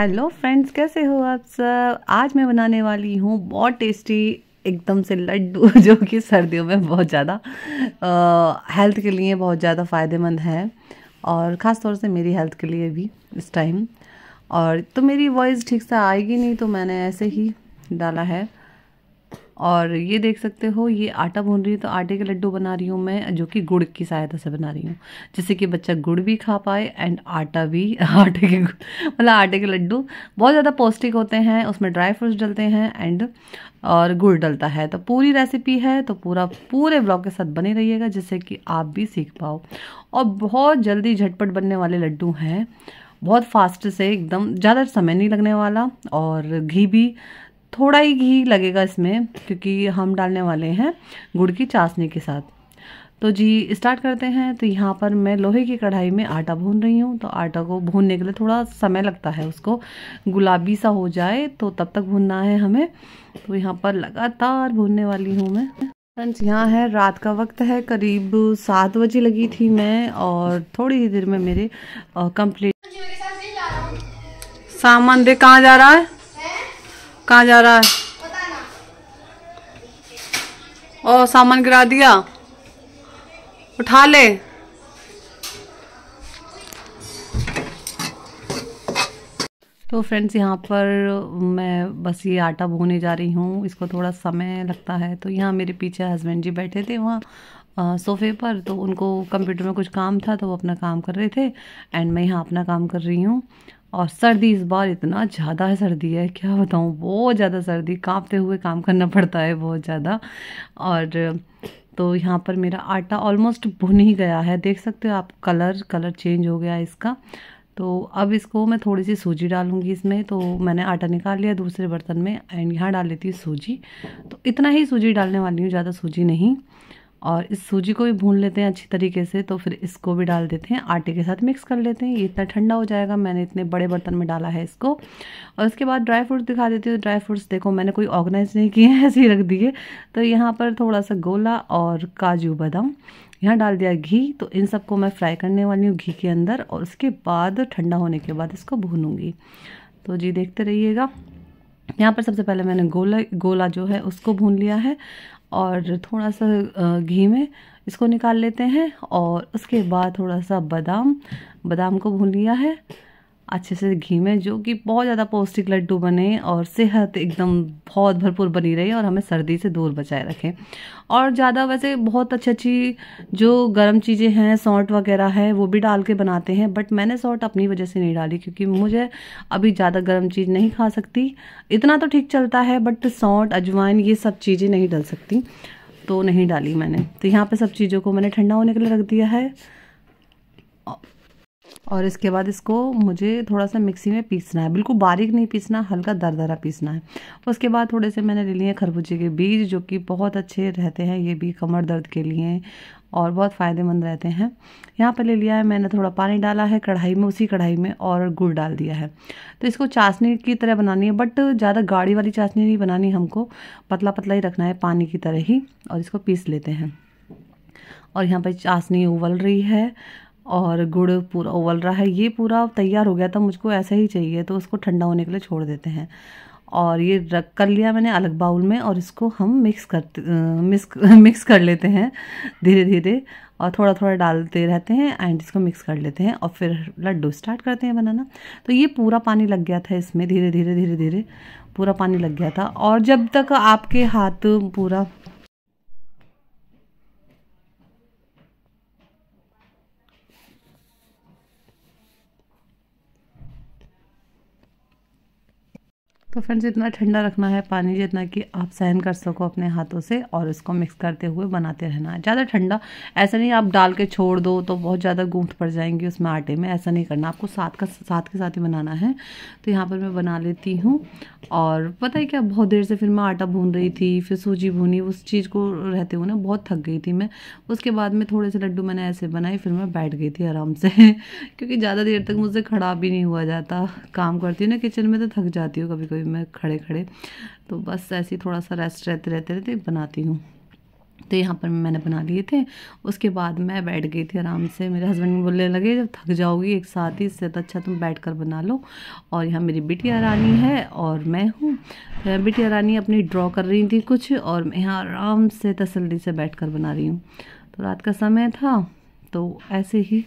hello friends कैसे हो आप सब आज मैं बनाने वाली हूँ बहुत टेस्टी एकदम से लड्डू जो कि सर्दियों में बहुत ज़्यादा हेल्थ के लिए बहुत ज़्यादा फ़ायदेमंद है और ख़ास तौर से मेरी हेल्थ के लिए भी इस टाइम और तो मेरी वॉइस ठीक से आएगी नहीं तो मैंने ऐसे ही डाला है और ये देख सकते हो ये आटा भून रही है तो आटे के लड्डू बना रही हूँ मैं जो कि गुड़ की सहायता से बना रही हूँ जिससे कि बच्चा गुड़ भी खा पाए एंड आटा भी आटे के मतलब आटे के लड्डू बहुत ज़्यादा पौष्टिक होते हैं उसमें ड्राई फ्रूट्स डलते हैं एंड और गुड़ डलता है तो पूरी रेसिपी है तो पूरा पूरे ब्लॉग के साथ बने रहिएगा जिससे कि आप भी सीख पाओ और बहुत जल्दी झटपट बनने वाले लड्डू हैं बहुत फास्ट से एकदम ज़्यादा समय नहीं लगने वाला और घी भी थोड़ा ही घी लगेगा इसमें क्योंकि हम डालने वाले हैं गुड़ की चाशनी के साथ तो जी स्टार्ट करते हैं तो यहाँ पर मैं लोहे की कढ़ाई में आटा भून रही हूँ तो आटा को भूनने के लिए थोड़ा समय लगता है उसको गुलाबी सा हो जाए तो तब तक भूनना है हमें तो यहाँ पर लगातार भूनने वाली हूँ मैं फ्रेंड्स यहाँ है रात का वक्त है करीब सात बजे लगी थी मैं और थोड़ी ही देर में मेरे कंप्लीट सामान दे कहाँ जा रहा है कहाँ जा रहा है ओ सामान गिरा दिया उठा ले तो फ्रेंड्स यहाँ पर मैं बस ये आटा भूने जा रही हूँ इसको थोड़ा समय लगता है तो यहाँ मेरे पीछे हस्बैंड जी बैठे थे वहाँ सोफ़े पर तो उनको कंप्यूटर में कुछ काम था तो वो अपना काम कर रहे थे एंड मैं यहाँ अपना काम कर रही हूँ और सर्दी इस बार इतना ज़्यादा सर्दी है क्या बताऊँ बहुत ज़्यादा सर्दी कांपते हुए काम करना पड़ता है बहुत ज़्यादा और तो यहाँ पर मेरा आटा ऑलमोस्ट भुन ही गया है देख सकते हो आप कलर कलर चेंज हो गया इसका तो अब इसको मैं थोड़ी सी सूजी डालूंगी इसमें तो मैंने आटा निकाल लिया दूसरे बर्तन में एंड यहाँ डाल लेती हूँ सूजी तो इतना ही सूजी डालने वाली हूँ ज़्यादा सूजी नहीं और इस सूजी को भी भून लेते हैं अच्छी तरीके से तो फिर इसको भी डाल देते हैं आटे के साथ मिक्स कर लेते हैं ये इतना ठंडा हो जाएगा मैंने इतने बड़े बर्तन में डाला है इसको और उसके बाद ड्राई फ्रूट्स दिखा देती हूँ ड्राई फ्रूट्स देखो मैंने कोई ऑर्गेनाइज नहीं किए हैं ऐसे ही रख दिए तो यहाँ पर थोड़ा सा गोला और काजू बादाम यहाँ डाल दिया घी तो इन सबको मैं फ्राई करने वाली हूँ घी के अंदर और उसके बाद ठंडा होने के बाद इसको भूनूंगी तो जी देखते रहिएगा यहाँ पर सबसे पहले मैंने गोला गोला जो है उसको भून लिया है और थोड़ा सा घी में इसको निकाल लेते हैं और उसके बाद थोड़ा सा बादाम बादाम को भून लिया है अच्छे से घी में जो कि बहुत ज़्यादा पौष्टिक लड्डू बने और सेहत एकदम बहुत भरपूर बनी रहे और हमें सर्दी से दूर बचाए रखें और ज़्यादा वैसे बहुत अच्छी अच्छी जो गर्म चीज़ें हैं सॉल्ट वगैरह है वो भी डाल के बनाते हैं बट मैंने सॉल्ट अपनी वजह से नहीं डाली क्योंकि मुझे अभी ज़्यादा गर्म चीज़ नहीं खा सकती इतना तो ठीक चलता है बट सॉल्ट अजवाइन ये सब चीज़ें नहीं डल सकती तो नहीं डाली मैंने तो यहाँ पे सब चीज़ों को मैंने ठंडा होने के लिए रख दिया है और इसके बाद इसको मुझे थोड़ा सा मिक्सी में पीसना है बिल्कुल बारीक नहीं पीसना हल्का दरदरा पीसना है उसके बाद थोड़े से मैंने ले लिए खरबूजे के बीज जो कि बहुत अच्छे रहते हैं ये भी कमर दर्द के लिए और बहुत फ़ायदेमंद रहते हैं यहाँ पर ले लिया है मैंने थोड़ा पानी डाला है कढ़ाई में उसी कढ़ाई में और गुड़ डाल दिया है तो इसको चाशनी की तरह बनानी है बट ज़्यादा गाढ़ी वाली चाशनी नहीं बनानी हमको पतला पतला ही रखना है पानी की तरह ही और इसको पीस लेते हैं और यहाँ पर चाशनी उबल रही है और गुड़ पूरा उबल रहा है ये पूरा तैयार हो गया था मुझको ऐसा ही चाहिए तो उसको ठंडा होने के लिए छोड़ देते हैं और ये रख कर लिया मैंने अलग बाउल में और इसको हम मिक्स कर मिक्स मिक्स कर लेते हैं धीरे धीरे और थोड़ा थोड़ा डालते रहते हैं एंड इसको मिक्स कर लेते हैं और फिर लड्डू स्टार्ट करते हैं बनाना तो ये पूरा पानी लग गया था इसमें धीरे धीरे धीरे धीरे पूरा पानी लग गया था और जब तक आपके हाथ पूरा तो फ्रेंड्स इतना ठंडा रखना है पानी जितना कि आप सहन कर सको अपने हाथों से और इसको मिक्स करते हुए बनाते रहना है ज़्यादा ठंडा ऐसा नहीं आप डाल के छोड़ दो तो बहुत ज़्यादा गूंथ पड़ जाएंगी उसमें आटे में ऐसा नहीं करना आपको साथ का साथ के साथ ही बनाना है तो यहाँ पर मैं बना लेती हूँ और पता है क्या बहुत देर से फिर मैं आटा भून रही थी फिर सूजी भूनी उस चीज़ को रहते हुए ना बहुत थक गई थी मैं उसके बाद में थोड़े से लड्डू मैंने ऐसे बनाए फिर मैं बैठ गई थी आराम से क्योंकि ज़्यादा देर तक मुझसे खड़ा भी नहीं हुआ जाता काम करती हूँ ना किचन में तो थक जाती हूँ कभी कभी रसोई में खड़े खड़े तो बस ऐसे ही थोड़ा सा रेस्ट रहते रहते रहते बनाती हूँ तो यहाँ पर मैंने बना लिए थे उसके बाद मैं बैठ गई थी आराम से मेरे हस्बैंड भी बोलने लगे जब थक जाओगी एक साथ ही इससे तो अच्छा तुम बैठ कर बना लो और यहाँ मेरी बिटिया रानी है और मैं हूँ तो बिटिया रानी अपनी ड्रॉ कर रही थी कुछ और मैं यहाँ आराम से तसल्ली से बैठ कर बना रही हूँ तो रात का समय था तो ऐसे ही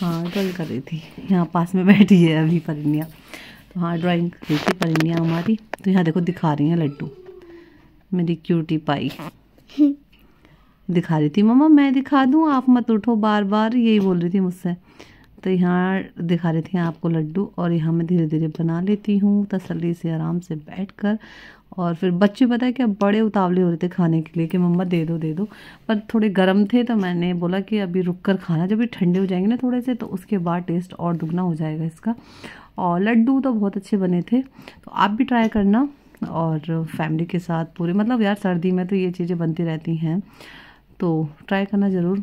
हाँ ड्रॉइंग कर रही थी यहाँ पास में बैठी है अभी परिनिया तो हाँ ड्राइंग देखी परिणिया हमारी तो यहाँ देखो दिखा रही हैं लड्डू मेरी क्यूटी पाई दिखा रही थी मम्मा मैं दिखा दूँ आप मत उठो बार बार यही बोल रही थी मुझसे तो यहाँ दिखा रही थी आपको लड्डू और यहाँ मैं धीरे धीरे बना लेती हूँ तसली से आराम से बैठ कर और फिर बच्चे पता है क्या बड़े उतावले हो रहे थे खाने के लिए कि मम्मा दे दो दे दो पर थोड़े गर्म थे तो मैंने बोला कि अभी रुक कर खाना जब भी ठंडे हो जाएंगे ना थोड़े से तो उसके बाद टेस्ट और दुगना हो जाएगा इसका और लड्डू तो बहुत अच्छे बने थे तो आप भी ट्राई करना और फैमिली के साथ पूरे मतलब यार सर्दी में तो ये चीज़ें बनती रहती हैं तो ट्राई करना ज़रूर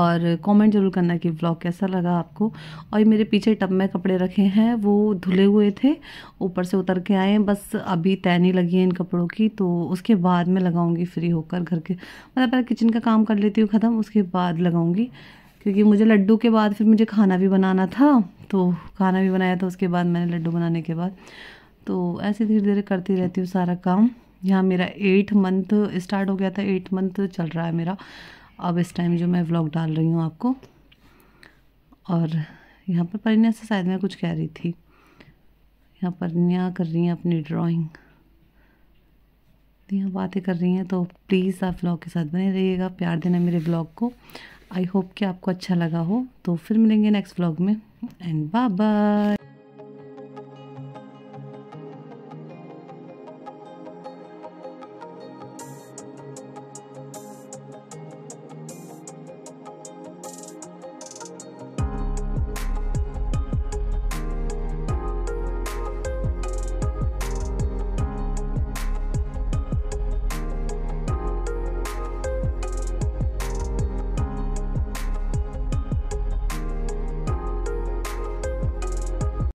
और कमेंट जरूर करना कि व्लॉग कैसा लगा आपको और ये मेरे पीछे टब में कपड़े रखे हैं वो धुले हुए थे ऊपर से उतर के आए हैं बस अभी तैनी लगी है इन कपड़ों की तो उसके बाद मैं लगाऊंगी फ्री होकर घर के मतलब पहले किचन का काम कर लेती हूँ ख़त्म उसके बाद लगाऊंगी क्योंकि मुझे लड्डू के बाद फिर मुझे खाना भी बनाना था तो खाना भी बनाया था उसके बाद मैंने लड्डू बनाने के बाद तो ऐसे धीरे धीरे करती रहती हूँ सारा काम यहाँ मेरा एट मंथ स्टार्ट हो गया था एट मंथ चल रहा है मेरा अब इस टाइम जो मैं व्लॉग डाल रही हूँ आपको और यहाँ पर परन्या से शायद मैं कुछ कह रही थी यहाँ नया कर रही हैं अपनी ड्राइंग यहाँ बातें कर रही हैं तो प्लीज़ आप व्लॉग के साथ बने रहिएगा प्यार देना मेरे ब्लॉग को आई होप कि आपको अच्छा लगा हो तो फिर मिलेंगे नेक्स्ट व्लॉग में एंड बाय बाय